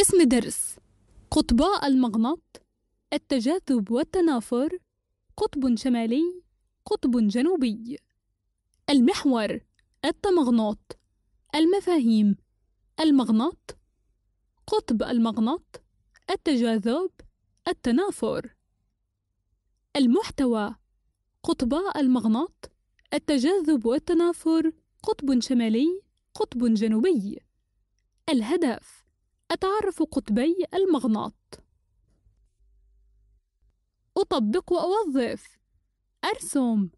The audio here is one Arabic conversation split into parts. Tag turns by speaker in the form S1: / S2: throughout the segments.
S1: اسم درس قطباء المغنط التجاذب والتنافر قطب شمالي قطب جنوبي المحور التمغناط المفاهيم المغناط قطب المغناط التجاذب التنافر المحتوى قطباء المغناط التجاذب والتنافر قطب شمالي قطب جنوبي الهدف أتعرف قطبي المغناط أطبق وأوظف أرسم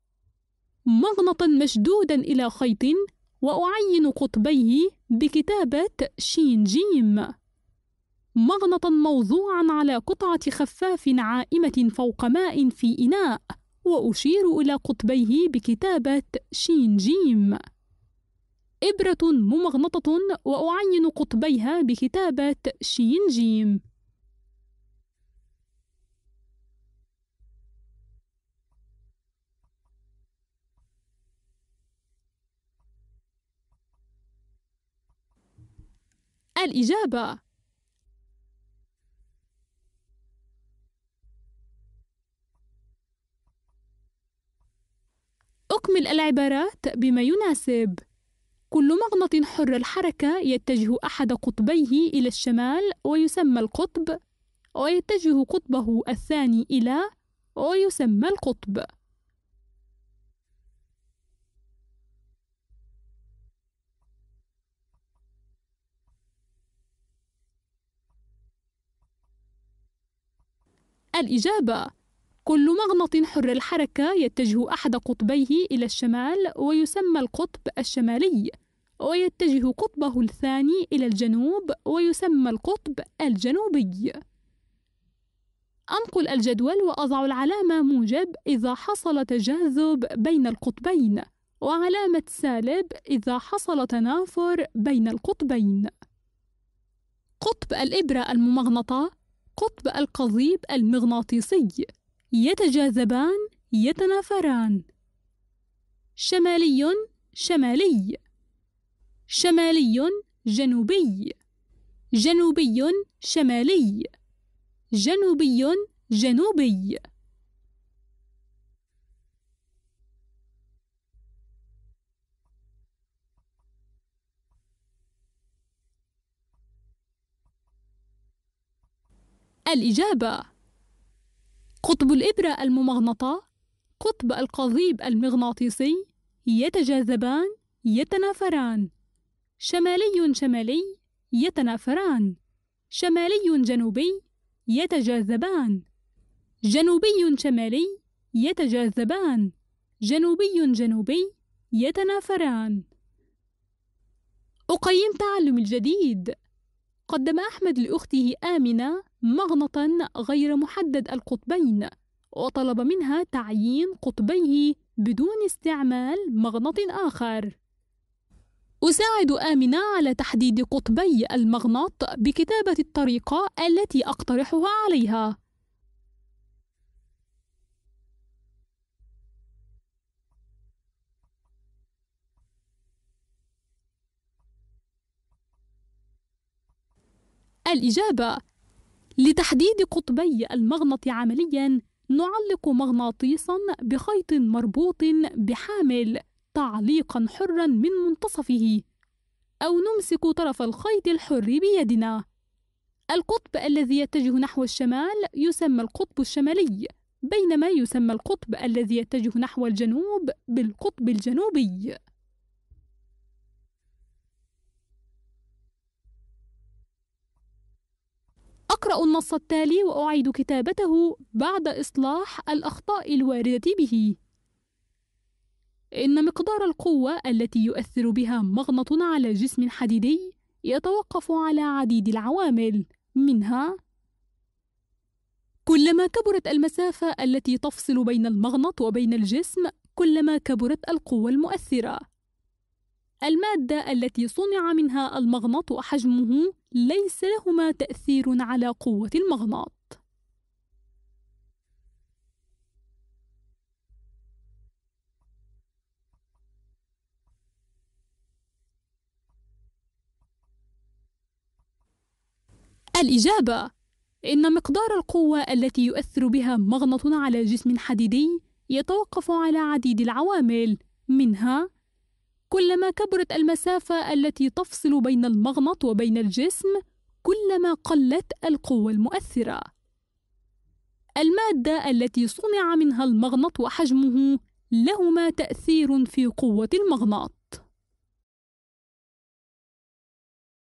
S1: مغنطا مشدودا إلى خيط وأعين قطبيه بكتابة شين جيم مغنطا موضوعا على قطعة خفاف عائمة فوق ماء في إناء وأشير إلى قطبيه بكتابة شين جيم إبرة ممغنطة وأعين قطبيها بكتابة شين جيم الإجابة أكمل العبارات بما يناسب كل مغناط حر الحركة يتجه أحد قطبيه إلى الشمال ويسمى القطب ويتجه قطبه الثاني إلى ويسمى القطب الإجابة كل مغنط حر الحركة يتجه أحد قطبيه إلى الشمال ويسمى القطب الشمالي ويتجه قطبه الثاني إلى الجنوب ويسمى القطب الجنوبي أنقل الجدول وأضع العلامة موجب إذا حصل تجاذب بين القطبين وعلامة سالب إذا حصل تنافر بين القطبين قطب الإبرة الممغنطة قطب القضيب المغناطيسي يتجاذبان يتنافران شمالي شمالي شمالي جنوبي جنوبي شمالي جنوبي جنوبي الإجابة قطب الإبرة الممغنطة قطب القضيب المغناطيسي يتجاذبان يتنافران شمالي شمالي يتنافران شمالي جنوبي يتجاذبان جنوبي شمالي يتجاذبان جنوبي جنوبي يتنافران أقيم تعلم الجديد قدم أحمد لأخته آمنة مغنطا غير محدد القطبين وطلب منها تعيين قطبيه بدون استعمال مغنط آخر أساعد آمنة على تحديد قطبي المغنط بكتابة الطريقة التي أقترحها عليها الإجابة لتحديد قطبي المغنط عمليا نعلق مغناطيسا بخيط مربوط بحامل تعليقا حرا من منتصفه أو نمسك طرف الخيط الحر بيدنا القطب الذي يتجه نحو الشمال يسمى القطب الشمالي بينما يسمى القطب الذي يتجه نحو الجنوب بالقطب الجنوبي أقرأ النص التالي وأعيد كتابته بعد إصلاح الأخطاء الواردة به. إن مقدار القوة التي يؤثر بها مغنط على جسم حديدي يتوقف على عديد العوامل، منها: كلما كبرت المسافة التي تفصل بين المغنط وبين الجسم، كلما كبرت القوة المؤثرة. المادة التي صنع منها المغناط وحجمه ليس لهما تأثير على قوة المغناط. الإجابة إن مقدار القوة التي يؤثر بها مغناط على جسم حديدي يتوقف على عديد العوامل منها كلما كبرت المسافة التي تفصل بين المغنط وبين الجسم كلما قلت القوة المؤثرة المادة التي صنع منها المغنط وحجمه لهما تأثير في قوة المغنط.